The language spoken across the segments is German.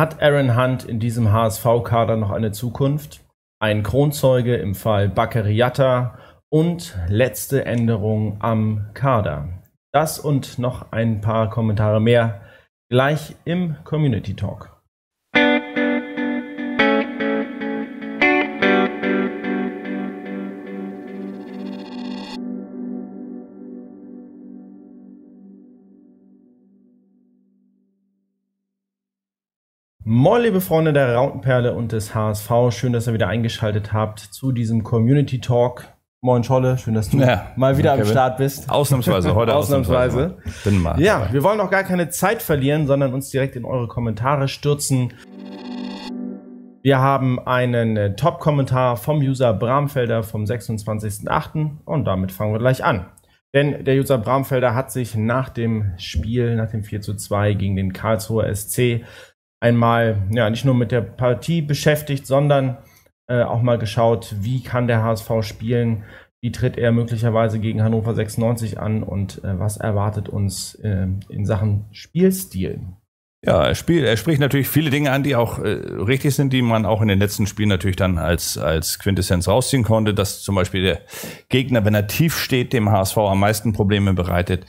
Hat Aaron Hunt in diesem HSV-Kader noch eine Zukunft? Ein Kronzeuge im Fall Bakariata und letzte Änderung am Kader. Das und noch ein paar Kommentare mehr gleich im Community Talk. Moin, liebe Freunde der Rautenperle und des HSV. Schön, dass ihr wieder eingeschaltet habt zu diesem Community Talk. Moin, Scholle. Schön, dass du ja, mal wieder Kevin. am Start bist. Ausnahmsweise, heute ausnahmsweise. ausnahmsweise. Bin mal. Ja, wir wollen auch gar keine Zeit verlieren, sondern uns direkt in eure Kommentare stürzen. Wir haben einen äh, Top-Kommentar vom User Bramfelder vom 26.08. und damit fangen wir gleich an. Denn der User Bramfelder hat sich nach dem Spiel, nach dem 4 zu 2 gegen den Karlsruher SC einmal ja, nicht nur mit der Partie beschäftigt, sondern äh, auch mal geschaut, wie kann der HSV spielen, wie tritt er möglicherweise gegen Hannover 96 an und äh, was erwartet uns äh, in Sachen Spielstil. Ja, er, spielt, er spricht natürlich viele Dinge an, die auch äh, richtig sind, die man auch in den letzten Spielen natürlich dann als, als Quintessenz rausziehen konnte, dass zum Beispiel der Gegner, wenn er tief steht, dem HSV am meisten Probleme bereitet.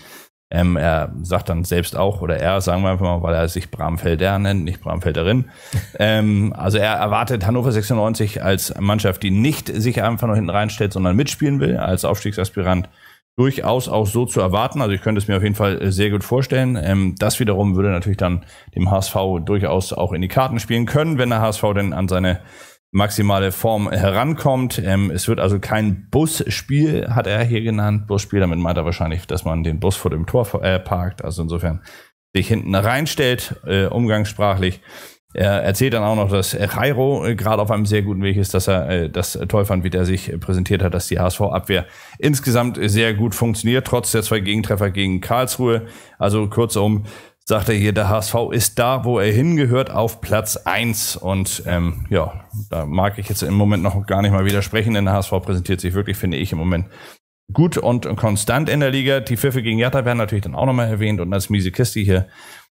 Ähm, er sagt dann selbst auch, oder er, sagen wir einfach mal, weil er sich Bramfelder nennt, nicht Bramfelderin. ähm, also er erwartet Hannover 96 als Mannschaft, die nicht sich einfach nur hinten reinstellt, sondern mitspielen will, als Aufstiegsaspirant durchaus auch so zu erwarten. Also ich könnte es mir auf jeden Fall äh, sehr gut vorstellen. Ähm, das wiederum würde natürlich dann dem HSV durchaus auch in die Karten spielen können, wenn der HSV denn an seine maximale Form herankommt. Ähm, es wird also kein Busspiel, hat er hier genannt. Busspiel, damit meint er wahrscheinlich, dass man den Bus vor dem Tor äh, parkt. Also insofern sich hinten reinstellt, äh, umgangssprachlich. Er erzählt dann auch noch, dass Jairo äh, gerade auf einem sehr guten Weg ist, dass er das toll fand, wie der sich präsentiert hat, dass die HSV-Abwehr insgesamt sehr gut funktioniert, trotz der zwei Gegentreffer gegen Karlsruhe. Also kurzum, sagt er hier, der HSV ist da, wo er hingehört, auf Platz 1. Und ähm, ja, da mag ich jetzt im Moment noch gar nicht mal widersprechen, denn der HSV präsentiert sich wirklich, finde ich, im Moment gut und konstant in der Liga. Die Pfiffe gegen Jatta werden natürlich dann auch nochmal erwähnt und als miese Kiste hier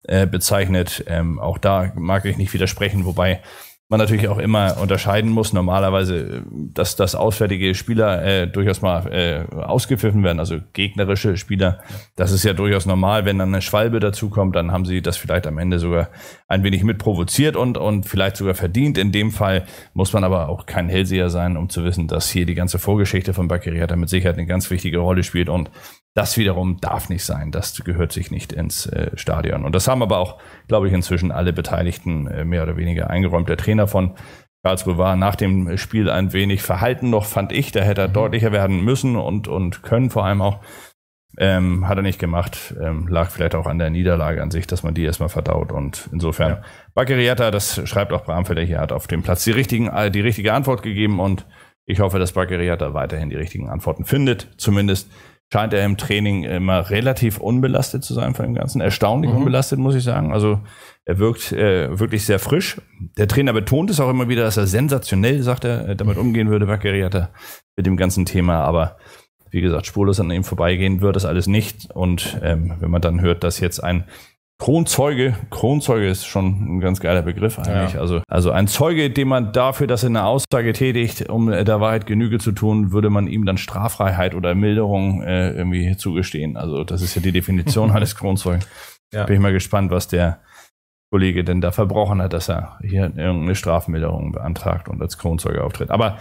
äh, bezeichnet. Ähm, auch da mag ich nicht widersprechen, wobei man natürlich auch immer unterscheiden muss. Normalerweise, äh, dass, dass auswärtige Spieler äh, durchaus mal äh, ausgepfiffen werden, also gegnerische Spieler. Das ist ja durchaus normal. Wenn dann eine Schwalbe dazukommt, dann haben sie das vielleicht am Ende sogar ein wenig mit provoziert und, und vielleicht sogar verdient. In dem Fall muss man aber auch kein Hellseher sein, um zu wissen, dass hier die ganze Vorgeschichte von Bakary hat mit Sicherheit eine ganz wichtige Rolle spielt und das wiederum darf nicht sein. Das gehört sich nicht ins äh, Stadion. Und das haben aber auch, glaube ich, inzwischen alle Beteiligten äh, mehr oder weniger eingeräumt. Der Trainer von Karlsruhe war nach dem Spiel ein wenig verhalten noch, fand ich. Da hätte er mhm. deutlicher werden müssen und, und können vor allem auch. Ähm, hat er nicht gemacht. Ähm, lag vielleicht auch an der Niederlage an sich, dass man die erstmal verdaut. Und insofern, ja. Baccarietta, das schreibt auch Bramfelder hier, hat auf dem Platz die, richtigen, äh, die richtige Antwort gegeben. Und ich hoffe, dass Baccarietta weiterhin die richtigen Antworten findet. Zumindest scheint er im Training immer relativ unbelastet zu sein von dem Ganzen. Erstaunlich mhm. unbelastet, muss ich sagen. Also er wirkt äh, wirklich sehr frisch. Der Trainer betont es auch immer wieder, dass er sensationell, sagt er, äh, damit umgehen würde, Vaccari hat er mit dem ganzen Thema. Aber wie gesagt, spurlos an ihm vorbeigehen wird das alles nicht. Und ähm, wenn man dann hört, dass jetzt ein Kronzeuge, Kronzeuge ist schon ein ganz geiler Begriff eigentlich. Ja. Also, also ein Zeuge, den man dafür, dass er eine Aussage tätigt, um der Wahrheit Genüge zu tun, würde man ihm dann Straffreiheit oder Milderung äh, irgendwie zugestehen. Also das ist ja die Definition eines Kronzeugen. Ja. Bin ich mal gespannt, was der Kollege denn da verbrochen hat, dass er hier irgendeine Strafmilderung beantragt und als Kronzeuge auftritt. Aber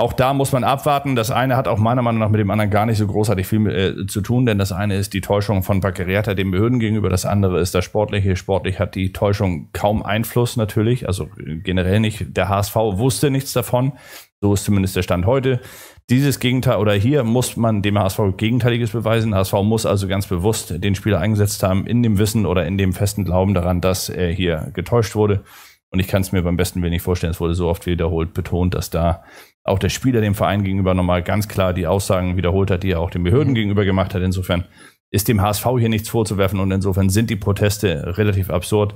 auch da muss man abwarten. Das eine hat auch meiner Meinung nach mit dem anderen gar nicht so großartig viel äh, zu tun, denn das eine ist die Täuschung von Baccarriata den Behörden gegenüber, das andere ist das Sportliche. Sportlich hat die Täuschung kaum Einfluss natürlich, also äh, generell nicht. Der HSV wusste nichts davon. So ist zumindest der Stand heute. Dieses Gegenteil oder hier muss man dem HSV Gegenteiliges beweisen. HSV muss also ganz bewusst den Spieler eingesetzt haben in dem Wissen oder in dem festen Glauben daran, dass er hier getäuscht wurde. Und ich kann es mir beim besten Willen nicht vorstellen. Es wurde so oft wiederholt betont, dass da auch der Spieler dem Verein gegenüber nochmal ganz klar die Aussagen wiederholt hat, die er auch den Behörden mhm. gegenüber gemacht hat. Insofern ist dem HSV hier nichts vorzuwerfen und insofern sind die Proteste relativ absurd,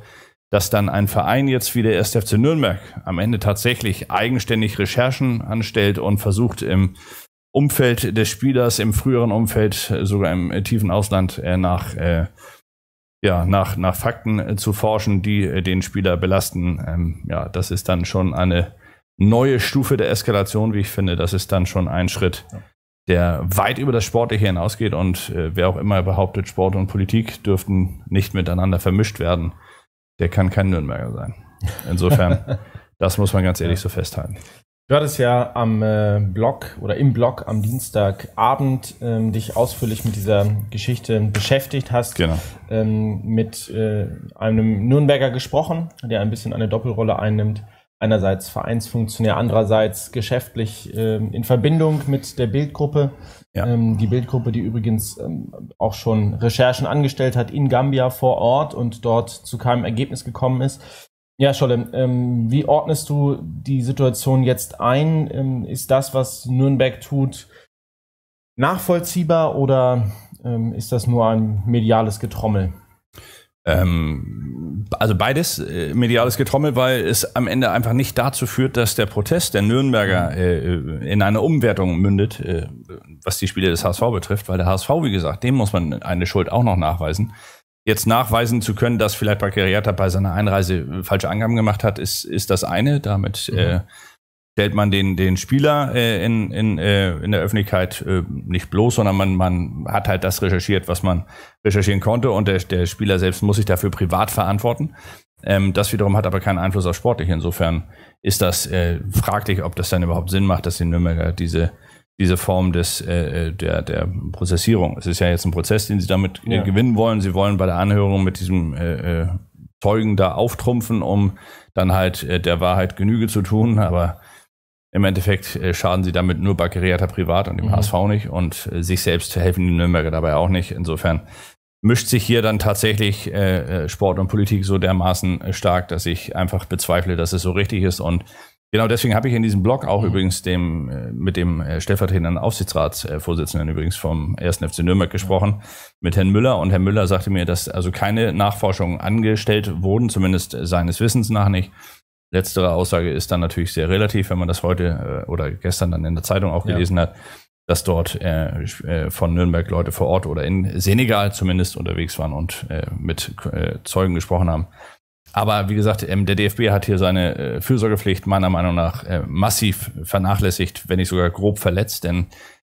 dass dann ein Verein jetzt wie der 1. FC Nürnberg am Ende tatsächlich eigenständig Recherchen anstellt und versucht im Umfeld des Spielers, im früheren Umfeld, sogar im tiefen Ausland äh, nach äh, ja, nach, nach Fakten äh, zu forschen, die äh, den Spieler belasten. Ähm, ja, das ist dann schon eine neue Stufe der Eskalation, wie ich finde. Das ist dann schon ein Schritt, der weit über das Sportliche hinausgeht. Und äh, wer auch immer behauptet, Sport und Politik dürften nicht miteinander vermischt werden, der kann kein Nürnberger sein. Insofern, das muss man ganz ehrlich so festhalten. Du hattest ja am äh, Blog oder im Blog am Dienstagabend ähm, dich ausführlich mit dieser Geschichte beschäftigt, hast genau. ähm, mit äh, einem Nürnberger gesprochen, der ein bisschen eine Doppelrolle einnimmt. Einerseits Vereinsfunktionär, andererseits geschäftlich ähm, in Verbindung mit der Bildgruppe. Ja. Ähm, die Bildgruppe, die übrigens ähm, auch schon Recherchen angestellt hat in Gambia vor Ort und dort zu keinem Ergebnis gekommen ist. Ja, Scholle, ähm, wie ordnest du die Situation jetzt ein? Ähm, ist das, was Nürnberg tut, nachvollziehbar oder ähm, ist das nur ein mediales Getrommel? Ähm, also beides äh, mediales Getrommel, weil es am Ende einfach nicht dazu führt, dass der Protest der Nürnberger äh, in eine Umwertung mündet, äh, was die Spiele des HSV betrifft, weil der HSV, wie gesagt, dem muss man eine Schuld auch noch nachweisen. Jetzt nachweisen zu können, dass vielleicht Bakariata bei seiner Einreise äh, falsche Angaben gemacht hat, ist, ist das eine. Damit mhm. äh, stellt man den, den Spieler äh, in, in, äh, in der Öffentlichkeit äh, nicht bloß, sondern man, man hat halt das recherchiert, was man recherchieren konnte und der, der Spieler selbst muss sich dafür privat verantworten. Ähm, das wiederum hat aber keinen Einfluss auf sportlich. Insofern ist das äh, fraglich, ob das dann überhaupt Sinn macht, dass die Nürnberger diese diese Form des, äh, äh, der, der Prozessierung. Es ist ja jetzt ein Prozess, den Sie damit äh, ja. gewinnen wollen. Sie wollen bei der Anhörung mit diesem äh, äh, Zeugen da auftrumpfen, um dann halt äh, der Wahrheit Genüge zu tun. Aber im Endeffekt schaden Sie damit nur Baccarriata privat und dem mhm. HSV nicht und sich selbst helfen die Nürnberger dabei auch nicht. Insofern mischt sich hier dann tatsächlich Sport und Politik so dermaßen stark, dass ich einfach bezweifle, dass es so richtig ist und Genau, deswegen habe ich in diesem Blog auch mhm. übrigens dem, äh, mit dem äh, stellvertretenden Aufsichtsratsvorsitzenden übrigens vom 1. FC Nürnberg gesprochen, mit Herrn Müller. Und Herr Müller sagte mir, dass also keine Nachforschungen angestellt wurden, zumindest äh, seines Wissens nach nicht. Letztere Aussage ist dann natürlich sehr relativ, wenn man das heute oder gestern dann in der Zeitung auch gelesen ja. hat, dass dort von Nürnberg Leute vor Ort oder in Senegal zumindest unterwegs waren und mit Zeugen gesprochen haben aber wie gesagt, ähm, der DFB hat hier seine äh, Fürsorgepflicht meiner Meinung nach äh, massiv vernachlässigt, wenn nicht sogar grob verletzt, denn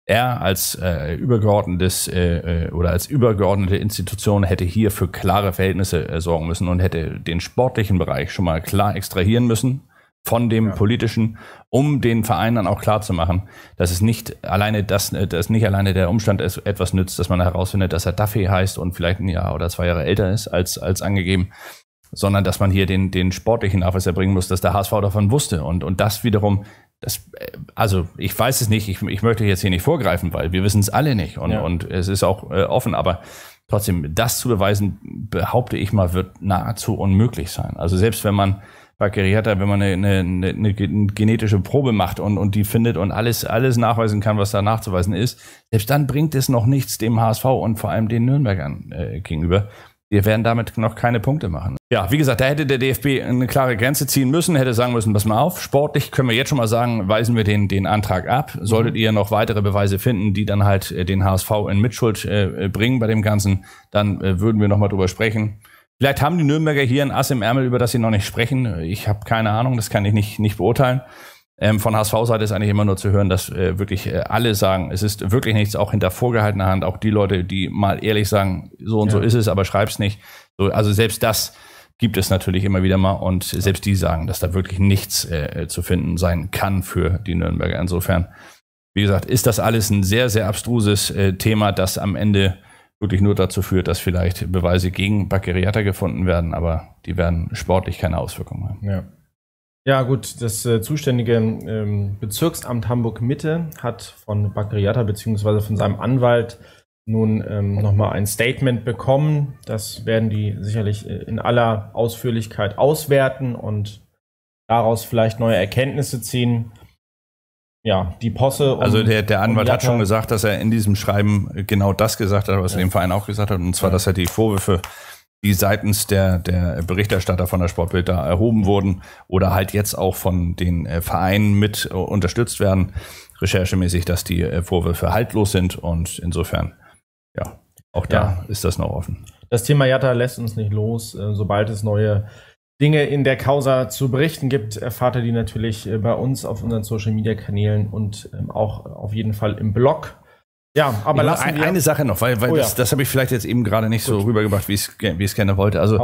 er als äh, übergeordnetes äh, äh, oder als übergeordnete Institution hätte hier für klare Verhältnisse äh, sorgen müssen und hätte den sportlichen Bereich schon mal klar extrahieren müssen von dem ja. politischen, um den Verein dann auch klarzumachen, dass es nicht alleine das, dass nicht alleine der Umstand ist, etwas nützt, dass man herausfindet, dass er Duffy heißt und vielleicht ein Jahr oder zwei Jahre älter ist als als angegeben, sondern dass man hier den, den sportlichen Nachweis erbringen muss, dass der HSV davon wusste. Und, und das wiederum, das, äh, also ich weiß es nicht, ich, ich möchte jetzt hier nicht vorgreifen, weil wir wissen es alle nicht und, ja. und es ist auch äh, offen, aber trotzdem, das zu beweisen, behaupte ich mal, wird nahezu unmöglich sein. Also selbst wenn man bei Geriata, wenn man eine, eine, eine, genetische Probe macht und, und die findet und alles, alles nachweisen kann, was da nachzuweisen ist, selbst dann bringt es noch nichts dem HSV und vor allem den Nürnbergern äh, gegenüber. Wir werden damit noch keine Punkte machen. Ja, wie gesagt, da hätte der DFB eine klare Grenze ziehen müssen, hätte sagen müssen, pass mal auf, sportlich können wir jetzt schon mal sagen, weisen wir den, den Antrag ab. Solltet ihr noch weitere Beweise finden, die dann halt äh, den HSV in Mitschuld äh, äh, bringen bei dem Ganzen, dann äh, würden wir nochmal drüber sprechen. Vielleicht haben die Nürnberger hier ein Ass im Ärmel, über das sie noch nicht sprechen. Ich habe keine Ahnung, das kann ich nicht, nicht beurteilen. Ähm, von HSV-Seite ist eigentlich immer nur zu hören, dass äh, wirklich äh, alle sagen, es ist wirklich nichts, auch hinter vorgehaltener Hand, auch die Leute, die mal ehrlich sagen, so und ja. so ist es, aber schreib's nicht. So, also selbst das gibt es natürlich immer wieder mal und selbst die sagen, dass da wirklich nichts äh, äh zu finden sein kann für die Nürnberger. Insofern, wie gesagt, ist das alles ein sehr, sehr abstruses äh, Thema, das am Ende wirklich nur dazu führt, dass vielleicht Beweise gegen Baccheriata gefunden werden, aber die werden sportlich keine Auswirkungen haben. Ja. Ja, gut, das äh, zuständige ähm, Bezirksamt Hamburg-Mitte hat von Bagriata bzw. von seinem Anwalt nun ähm, nochmal ein Statement bekommen. Das werden die sicherlich äh, in aller Ausführlichkeit auswerten und daraus vielleicht neue Erkenntnisse ziehen. Ja, die Posse. Um, also der, der Anwalt um hat schon gesagt, dass er in diesem Schreiben äh, genau das gesagt hat, was ja. er dem Verein auch gesagt hat, und zwar, ja. dass er die Vorwürfe die seitens der, der Berichterstatter von der Sportbild da erhoben wurden oder halt jetzt auch von den äh, Vereinen mit äh, unterstützt werden, recherchemäßig, dass die äh, Vorwürfe haltlos sind und insofern, ja, auch da ja. ist das noch offen. Das Thema Jatta lässt uns nicht los, äh, sobald es neue Dinge in der Causa zu berichten gibt, erfahrt ihr die natürlich äh, bei uns auf unseren Social Media Kanälen und ähm, auch auf jeden Fall im Blog ja, aber lassen ein, wir eine Sache noch, weil, weil oh, das, ja. das habe ich vielleicht jetzt eben gerade nicht Gut. so rübergebracht, wie ich es gerne wollte. Also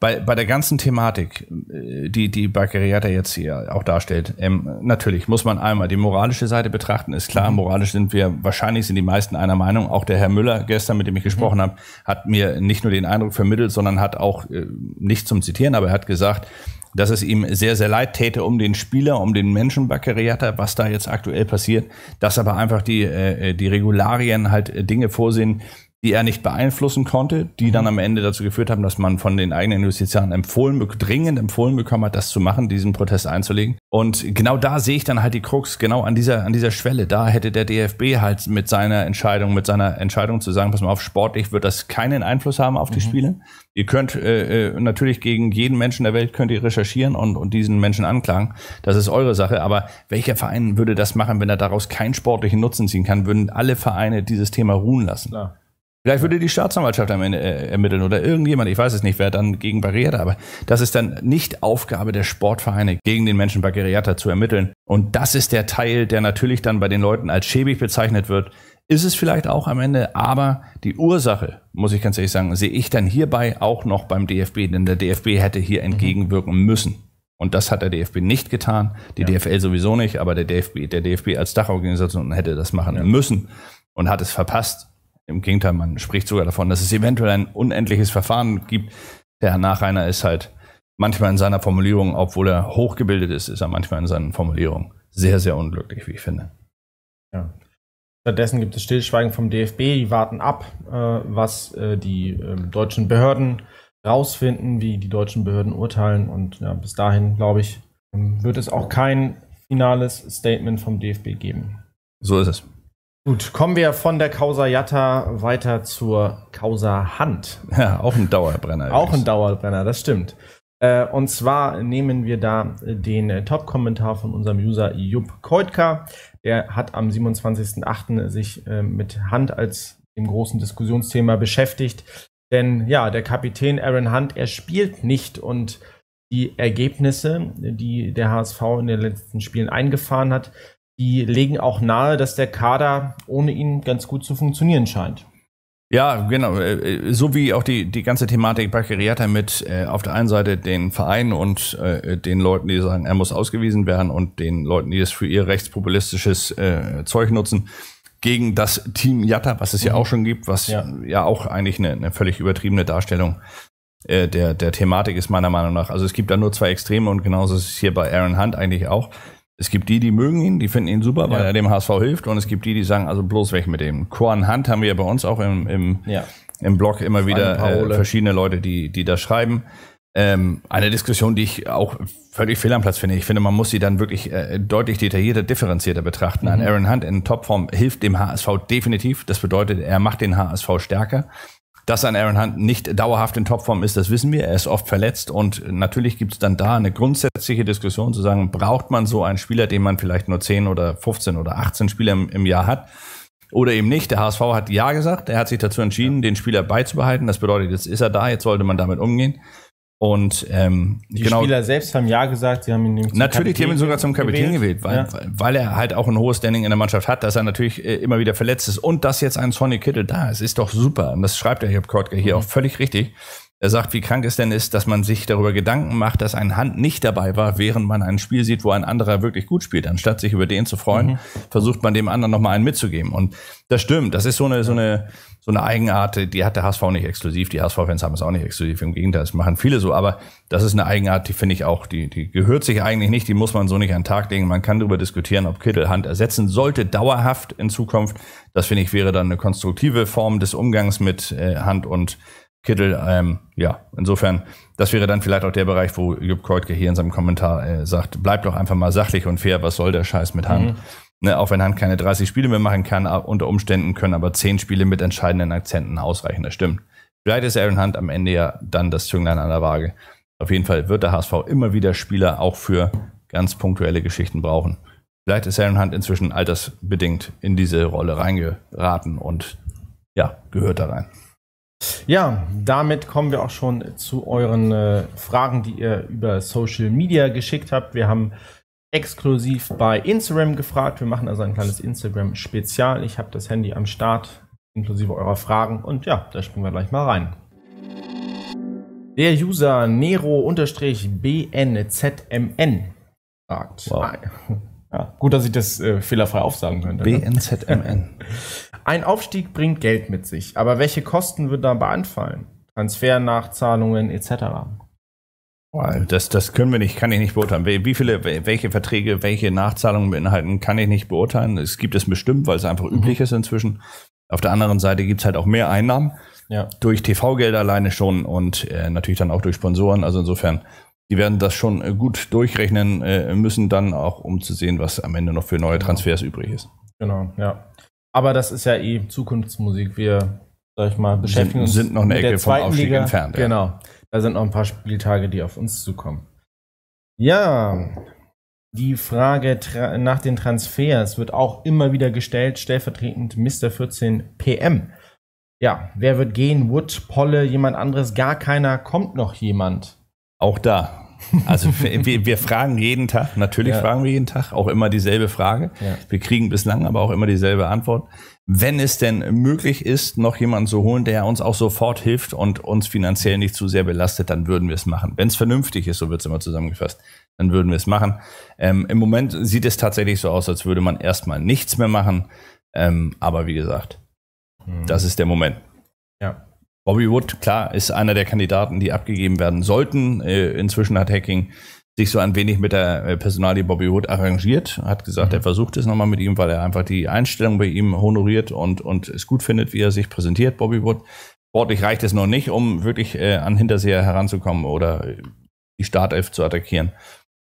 bei, bei der ganzen Thematik, äh, die die Baccarriata jetzt hier auch darstellt, ähm, natürlich muss man einmal die moralische Seite betrachten. Ist klar, mhm. moralisch sind wir wahrscheinlich sind die meisten einer Meinung. Auch der Herr Müller gestern, mit dem ich gesprochen mhm. habe, hat mir nicht nur den Eindruck vermittelt, sondern hat auch äh, nicht zum Zitieren, aber er hat gesagt, dass es ihm sehr, sehr leid täte um den Spieler, um den Menschen Baccariata, was da jetzt aktuell passiert, dass aber einfach die, äh, äh die Regularien halt äh, Dinge vorsehen, die er nicht beeinflussen konnte, die dann mhm. am Ende dazu geführt haben, dass man von den eigenen Justizjahren empfohlen, dringend empfohlen bekommen hat, das zu machen, diesen Protest einzulegen. Und genau da sehe ich dann halt die Krux, genau an dieser, an dieser Schwelle. Da hätte der DFB halt mit seiner Entscheidung, mit seiner Entscheidung zu sagen, pass mal auf, sportlich wird das keinen Einfluss haben auf die mhm. Spiele. Ihr könnt äh, äh, natürlich gegen jeden Menschen der Welt könnt ihr recherchieren und, und diesen Menschen anklagen. Das ist eure Sache. Aber welcher Verein würde das machen, wenn er daraus keinen sportlichen Nutzen ziehen kann? Würden alle Vereine dieses Thema ruhen lassen? Klar. Vielleicht würde die Staatsanwaltschaft am Ende äh, ermitteln oder irgendjemand, ich weiß es nicht, wer dann gegen Barriere, aber das ist dann nicht Aufgabe der Sportvereine, gegen den Menschen Barriata zu ermitteln. Und das ist der Teil, der natürlich dann bei den Leuten als schäbig bezeichnet wird. Ist es vielleicht auch am Ende, aber die Ursache, muss ich ganz ehrlich sagen, sehe ich dann hierbei auch noch beim DFB, denn der DFB hätte hier mhm. entgegenwirken müssen. Und das hat der DFB nicht getan, die ja. DFL sowieso nicht, aber der DFB, der DFB als Dachorganisation hätte das machen ja. müssen und hat es verpasst. Im Gegenteil, man spricht sogar davon, dass es eventuell ein unendliches Verfahren gibt. Der Herr Nachreiner ist halt manchmal in seiner Formulierung, obwohl er hochgebildet ist, ist er manchmal in seinen Formulierungen sehr, sehr unglücklich, wie ich finde. Ja. Stattdessen gibt es Stillschweigen vom DFB, die warten ab, äh, was äh, die äh, deutschen Behörden rausfinden, wie die deutschen Behörden urteilen. Und ja, bis dahin, glaube ich, wird es auch kein finales Statement vom DFB geben. So ist es. Gut, kommen wir von der Causa Jatta weiter zur Causa Hand. Ja, auch ein Dauerbrenner. auch ein Dauerbrenner, das stimmt. Äh, und zwar nehmen wir da den äh, Top-Kommentar von unserem User Jupp Koitka. Der hat am 27.08. sich äh, mit Hand als dem großen Diskussionsthema beschäftigt. Denn ja, der Kapitän Aaron Hunt, er spielt nicht und die Ergebnisse, die der HSV in den letzten Spielen eingefahren hat, die legen auch nahe, dass der Kader ohne ihn ganz gut zu funktionieren scheint. Ja, genau. Äh, äh, so wie auch die, die ganze Thematik Baccheriata mit äh, auf der einen Seite den Verein und äh, den Leuten, die sagen, er muss ausgewiesen werden und den Leuten, die es für ihr rechtspopulistisches äh, Zeug nutzen, gegen das Team Jatta, was es mhm. ja auch schon gibt, was ja, ja auch eigentlich eine, eine, völlig übertriebene Darstellung äh, der, der Thematik ist, meiner Meinung nach. Also es gibt da nur zwei Extreme und genauso ist es hier bei Aaron Hunt eigentlich auch. Es gibt die, die mögen ihn, die finden ihn super, weil ja. er dem HSV hilft. Und es gibt die, die sagen, also bloß weg mit dem. Quan Hunt haben wir bei uns auch im, im, ja. im Blog immer wieder äh, ne? verschiedene Leute, die, die das schreiben. Ähm, eine Diskussion, die ich auch völlig fehl am Platz finde. Ich finde, man muss sie dann wirklich äh, deutlich detaillierter, differenzierter betrachten. Mhm. Ein Aaron Hunt in Topform hilft dem HSV definitiv. Das bedeutet, er macht den HSV stärker. Dass ein Aaron Hunt nicht dauerhaft in Topform ist, das wissen wir. Er ist oft verletzt und natürlich gibt es dann da eine grundsätzliche Diskussion zu sagen, braucht man so einen Spieler, den man vielleicht nur 10 oder 15 oder 18 Spieler im, im Jahr hat? oder eben nicht. Der HSV hat Ja gesagt. Er hat sich dazu entschieden, den Spieler beizubehalten. Das bedeutet, jetzt ist er da, jetzt sollte man damit umgehen. Und ähm, die genau, Spieler selbst haben ja gesagt, sie haben ihn nämlich zum natürlich Kapitän haben ihn sogar zum Kapitän gewählt, gewählt weil, ja. weil, weil er halt auch ein hohes Standing in der Mannschaft hat, dass er natürlich äh, immer wieder verletzt ist und dass jetzt ein Sonny Kittel da ist, ist doch super. Und das schreibt der Herr Kortke hier mhm. auch völlig richtig. Er sagt, wie krank es denn ist, dass man sich darüber Gedanken macht, dass ein Hand nicht dabei war, während man ein Spiel sieht, wo ein anderer wirklich gut spielt. Anstatt sich über den zu freuen, mhm. versucht man dem anderen nochmal einen mitzugeben. Und das stimmt, das ist so eine, so eine so eine Eigenart, die hat der HSV nicht exklusiv, die HSV-Fans haben es auch nicht exklusiv, im Gegenteil, das machen viele so, aber das ist eine Eigenart, die finde ich auch, die, die gehört sich eigentlich nicht, die muss man so nicht an den Tag legen. Man kann darüber diskutieren, ob Kittel Hand ersetzen sollte, dauerhaft in Zukunft. Das finde ich wäre dann eine konstruktive Form des Umgangs mit äh, Hand und Kittel. Ähm, ja, insofern, das wäre dann vielleicht auch der Bereich, wo Jupp Kreutke hier in seinem Kommentar äh, sagt, bleibt doch einfach mal sachlich und fair, was soll der Scheiß mit Hand? Mhm. Ne, auch wenn Hand keine 30 Spiele mehr machen kann, unter Umständen können aber 10 Spiele mit entscheidenden Akzenten ausreichen, das stimmt. Vielleicht ist Aaron Hunt am Ende ja dann das Zünglein an der Waage. Auf jeden Fall wird der HSV immer wieder Spieler auch für ganz punktuelle Geschichten brauchen. Vielleicht ist Aaron Hunt inzwischen altersbedingt in diese Rolle reingeraten und ja, gehört da rein. Ja, damit kommen wir auch schon zu euren äh, Fragen, die ihr über Social Media geschickt habt. Wir haben exklusiv bei Instagram gefragt. Wir machen also ein kleines Instagram-Spezial. Ich habe das Handy am Start, inklusive eurer Fragen. Und ja, da springen wir gleich mal rein. Der User Nero-BNZMN fragt. Wow. Ah, ja, gut, dass ich das äh, fehlerfrei aufsagen könnte. Ne? BNZMN. Ein Aufstieg bringt Geld mit sich, aber welche Kosten wird dabei anfallen? Transfernachzahlungen etc. Das, das können wir nicht, kann ich nicht beurteilen. Wie viele, welche Verträge, welche Nachzahlungen beinhalten, kann ich nicht beurteilen. Es gibt es bestimmt, weil es einfach mhm. üblich ist inzwischen. Auf der anderen Seite gibt es halt auch mehr Einnahmen ja. durch tv gelder alleine schon und äh, natürlich dann auch durch Sponsoren. Also insofern, die werden das schon äh, gut durchrechnen äh, müssen, dann auch um zu sehen, was am Ende noch für neue genau. Transfers genau. übrig ist. Genau, ja. Aber das ist ja eh Zukunftsmusik. Wir sag ich mal, beschäftigen sind, sind noch eine Ecke vom Aufstieg Liga. entfernt. Ja. Genau. Da sind noch ein paar Spieltage, die auf uns zukommen. Ja, die Frage nach den Transfers wird auch immer wieder gestellt, stellvertretend Mr. 14 PM. Ja, wer wird gehen? Wood, Polle, jemand anderes? Gar keiner. Kommt noch jemand? Auch da. Also wir, wir, fragen jeden Tag, natürlich ja. fragen wir jeden Tag auch immer dieselbe Frage. Ja. Wir kriegen bislang aber auch immer dieselbe Antwort wenn es denn möglich ist, noch jemanden zu holen, der uns auch sofort hilft und uns finanziell nicht zu sehr belastet, dann würden wir es machen. Wenn es vernünftig ist, so wird es immer zusammengefasst, dann würden wir es machen. Ähm, Im Moment sieht es tatsächlich so aus, als würde man erstmal nichts mehr machen. Ähm, aber wie gesagt, mhm. das ist der Moment. Ja. Bobby Wood, klar, ist einer der Kandidaten, die abgegeben werden sollten. Äh, inzwischen hat Hacking sich so ein wenig mit der äh, Personalie Bobby Wood arrangiert, hat gesagt, mhm. er versucht es nochmal mit ihm, weil er einfach die Einstellung bei ihm honoriert und, und es gut findet, wie er sich präsentiert, Bobby Wood. Sportlich reicht es noch nicht, um wirklich äh, an Hinterseher heranzukommen oder äh, die Startelf zu attackieren.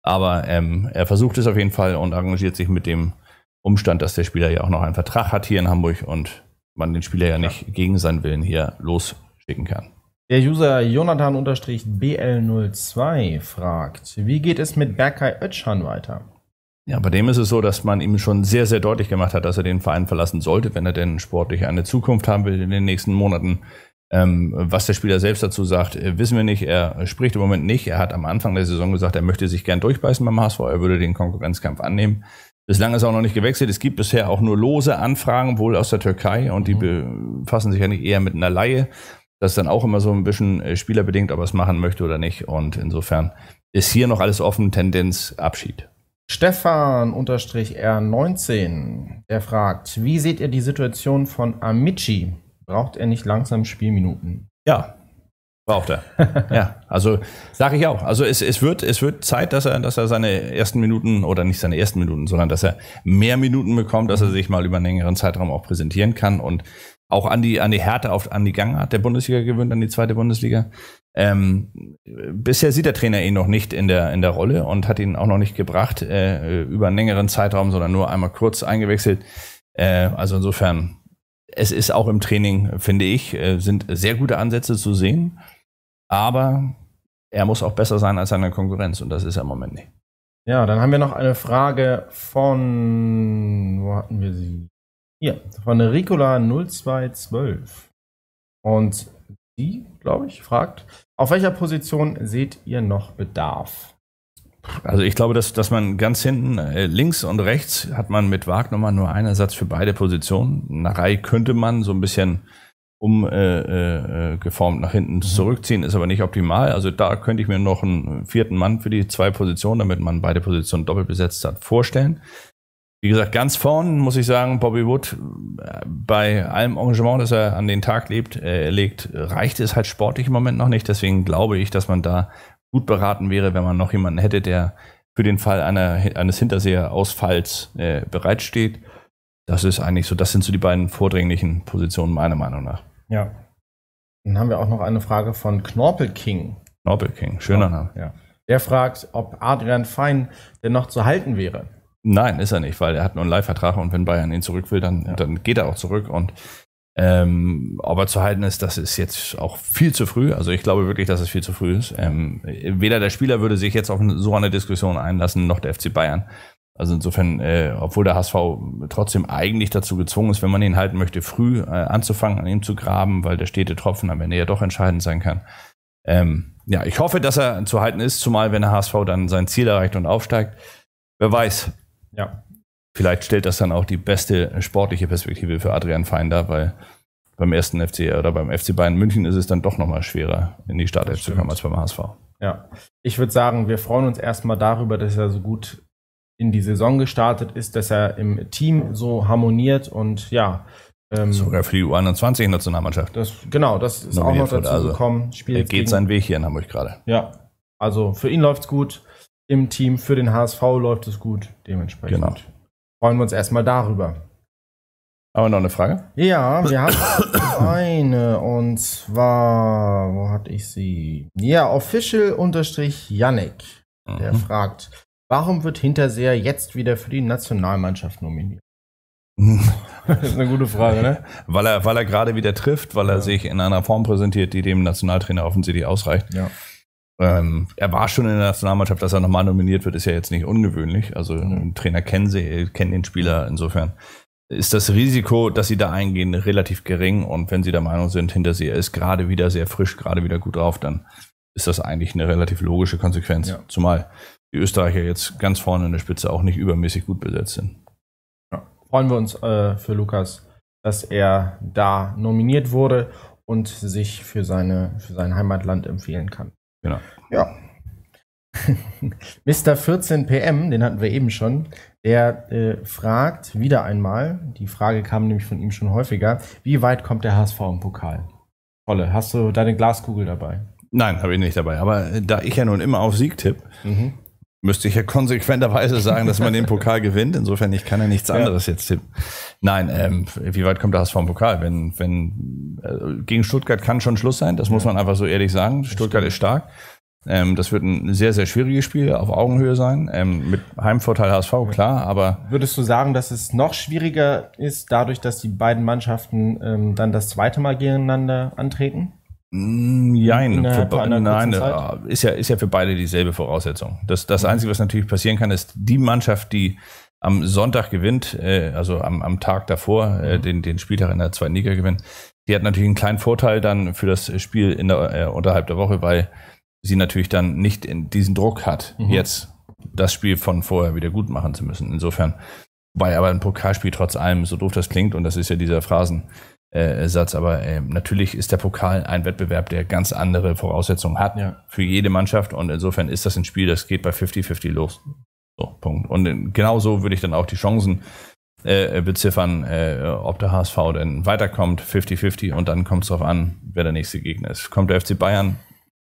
Aber ähm, er versucht es auf jeden Fall und arrangiert sich mit dem Umstand, dass der Spieler ja auch noch einen Vertrag hat hier in Hamburg und man den Spieler ja nicht gegen seinen Willen hier losschicken kann. Der User Jonathan-BL02 fragt, wie geht es mit Berkay Özcan weiter? Ja, bei dem ist es so, dass man ihm schon sehr, sehr deutlich gemacht hat, dass er den Verein verlassen sollte, wenn er denn sportlich eine Zukunft haben will in den nächsten Monaten. Ähm, was der Spieler selbst dazu sagt, äh, wissen wir nicht. Er spricht im Moment nicht. Er hat am Anfang der Saison gesagt, er möchte sich gern durchbeißen beim HSV. Er würde den Konkurrenzkampf annehmen. Bislang ist er auch noch nicht gewechselt. Es gibt bisher auch nur lose Anfragen, wohl aus der Türkei. Und die mhm. befassen sich ja nicht eher mit einer Laie das ist dann auch immer so ein bisschen äh, spielerbedingt, ob er es machen möchte oder nicht. Und insofern ist hier noch alles offen, Tendenz Abschied. Stefan-R19, der fragt, wie seht ihr die Situation von Amici? Braucht er nicht langsam Spielminuten? Ja, Braucht er. ja, also sage ich auch. Also es, es, wird, es wird Zeit, dass er, dass er seine ersten Minuten oder nicht seine ersten Minuten, sondern dass er mehr Minuten bekommt, dass er mhm. sich mal über einen längeren Zeitraum auch präsentieren kann und auch an die, an die Härte, auf, an die Gangart der Bundesliga gewöhnt, an die zweite Bundesliga. Ähm, bisher sieht der Trainer ihn noch nicht in der, in der Rolle und hat ihn auch noch nicht gebracht äh, über einen längeren Zeitraum, sondern nur einmal kurz eingewechselt. Äh, also insofern, es ist auch im Training, finde ich, äh, sind sehr gute Ansätze zu sehen. Aber er muss auch besser sein als seine Konkurrenz und das ist er im Moment nicht. Ja, dann haben wir noch eine Frage von, wo hatten wir sie? Hier, von Ricola0212. Und die, glaube ich, fragt, auf welcher Position seht ihr noch Bedarf? Also ich glaube, dass, dass man ganz hinten äh, links und rechts hat man mit Wagnermann nur einen Ersatz für beide Positionen. Reihe könnte man so ein bisschen um äh, äh, äh, geformt nach hinten mhm. zurückziehen, ist aber nicht optimal. Also da könnte ich mir noch einen vierten Mann für die zwei Positionen, damit man beide Positionen doppelt besetzt hat, vorstellen. Wie gesagt, ganz vorn muss ich sagen, Bobby Wood, äh, bei allem Engagement, das er an den Tag lebt, äh, legt, reicht es halt sportlich im Moment noch nicht. Deswegen glaube ich, dass man da gut beraten wäre, wenn man noch jemanden hätte, der für den Fall einer, eines hinterseher äh, bereitsteht. Das ist eigentlich so, das sind so die beiden vordringlichen Positionen meiner Meinung nach. Ja. Dann haben wir auch noch eine Frage von Knorpelking. Knorpelking, schöner Name. Ja. Der fragt, ob Adrian Fein denn noch zu halten wäre. Nein, ist er nicht, weil er hat nur einen Leihvertrag und wenn Bayern ihn zurück will, dann, ja. dann geht er auch zurück. Und ähm, ob er zu halten ist, das ist jetzt auch viel zu früh. Also ich glaube wirklich, dass es viel zu früh ist. Ähm, weder der Spieler würde sich jetzt auf so eine Diskussion einlassen, noch der FC Bayern. Also insofern, äh, obwohl der HSV trotzdem eigentlich dazu gezwungen ist, wenn man ihn halten möchte, früh äh, anzufangen, an ihm zu graben, weil der stete Tropfen am Ende ja doch entscheidend sein kann. Ähm, ja, ich hoffe, dass er zu halten ist, zumal wenn der HSV dann sein Ziel erreicht und aufsteigt. Wer weiß. Ja. Vielleicht stellt das dann auch die beste sportliche Perspektive für Adrian Fein dar, weil beim ersten FC oder beim FC Bayern München ist es dann doch nochmal schwerer, in die Startelf zu kommen als beim HSV. Ja, ich würde sagen, wir freuen uns erstmal darüber, dass er so gut in die Saison gestartet ist, dass er im Team so harmoniert und ja. Ähm, Sogar für die U21-Nationalmannschaft. Das, genau, das ist Nur auch noch dazu also, gekommen. Spiel er geht seinen Weg hier in Hamburg gerade. Ja, also für ihn läuft es gut im Team, für den HSV läuft es gut. Dementsprechend genau. freuen wir uns erstmal darüber. Aber noch eine Frage? Ja, wir haben eine und zwar, wo hatte ich sie? Ja, official-Yannick, der mhm. fragt, Warum wird Hinterseher jetzt wieder für die Nationalmannschaft nominiert? das ist eine gute Frage, ne? Weil er, weil er gerade wieder trifft, weil er ja. sich in einer Form präsentiert, die dem Nationaltrainer offensichtlich ausreicht. Ja. Ähm, er war schon in der Nationalmannschaft, dass er nochmal nominiert wird, ist ja jetzt nicht ungewöhnlich. Also ein Trainer kennen sie, kennen den Spieler. Insofern ist das Risiko, dass sie da eingehen, relativ gering. Und wenn sie der Meinung sind, Hinterseher ist gerade wieder sehr frisch, gerade wieder gut drauf, dann ist das eigentlich eine relativ logische Konsequenz. Ja. Zumal die Österreicher jetzt ganz vorne in der Spitze auch nicht übermäßig gut besetzt sind. Ja, freuen wir uns äh, für Lukas, dass er da nominiert wurde und sich für, seine, für sein Heimatland empfehlen kann. Genau. Ja. Mr. 14 PM, den hatten wir eben schon, der äh, fragt wieder einmal, die Frage kam nämlich von ihm schon häufiger, wie weit kommt der HSV im Pokal? Tolle, hast du deine Glaskugel dabei? Nein, habe ich nicht dabei. Aber äh, da ich ja nun immer auf Sieg tippe, mhm müsste ich ja konsequenterweise sagen, dass man den Pokal gewinnt. Insofern, ich kann ja nichts anderes ja. jetzt tippen. Nein, ähm, wie weit kommt der HSV im Pokal? Wenn, wenn, äh, gegen Stuttgart kann schon Schluss sein, das ja. muss man einfach so ehrlich sagen. Stuttgart ist stark. Ähm, das wird ein sehr, sehr schwieriges Spiel auf Augenhöhe sein. Ähm, mit Heimvorteil HSV, klar, aber. Würdest du sagen, dass es noch schwieriger ist, dadurch, dass die beiden Mannschaften ähm, dann das zweite Mal gegeneinander antreten? Mm, nein, für, nein äh, ist, ja, ist ja für beide dieselbe Voraussetzung. Das, das mhm. Einzige, was natürlich passieren kann, ist, die Mannschaft, die am Sonntag gewinnt, äh, also am, am Tag davor, äh, mhm. den, den Spieltag in der zweiten Liga gewinnt, die hat natürlich einen kleinen Vorteil dann für das Spiel in der, äh, unterhalb der Woche, weil sie natürlich dann nicht in diesen Druck hat, mhm. jetzt das Spiel von vorher wieder gut machen zu müssen. Insofern, weil aber ein Pokalspiel trotz allem, so doof das klingt, und das ist ja dieser Phrasen, äh, Satz. Aber äh, natürlich ist der Pokal ein Wettbewerb, der ganz andere Voraussetzungen hat ja. für jede Mannschaft. Und insofern ist das ein Spiel, das geht bei 50-50 los. So, Punkt. Und äh, genau so würde ich dann auch die Chancen äh, beziffern, äh, ob der HSV denn weiterkommt, 50-50. Und dann kommt es darauf an, wer der nächste Gegner ist. Kommt der FC Bayern,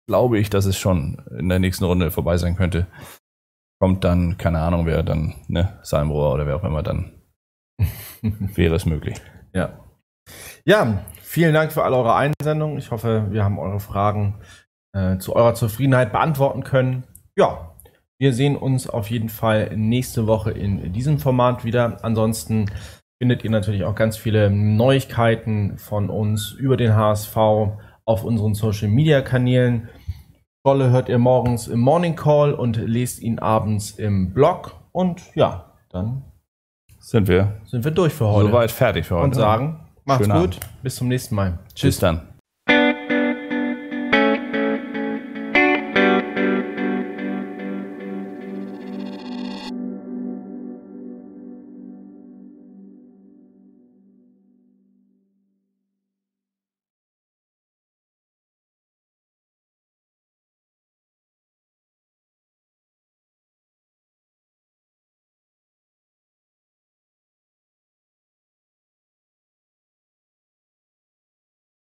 glaube ich, dass es schon in der nächsten Runde vorbei sein könnte. Kommt dann, keine Ahnung, wer dann, ne, Salmrohr oder wer auch immer, dann wäre es möglich. Ja, ja, vielen Dank für alle eure Einsendungen. Ich hoffe, wir haben eure Fragen äh, zu eurer Zufriedenheit beantworten können. Ja, wir sehen uns auf jeden Fall nächste Woche in diesem Format wieder. Ansonsten findet ihr natürlich auch ganz viele Neuigkeiten von uns über den HSV auf unseren Social Media Kanälen. Scholle hört ihr morgens im Morning Call und lest ihn abends im Blog. Und ja, dann sind wir, sind wir durch für heute. Soweit fertig für heute. Und sagen. Macht's Schönen gut. Abend. Bis zum nächsten Mal. Tschüss. Bis dann.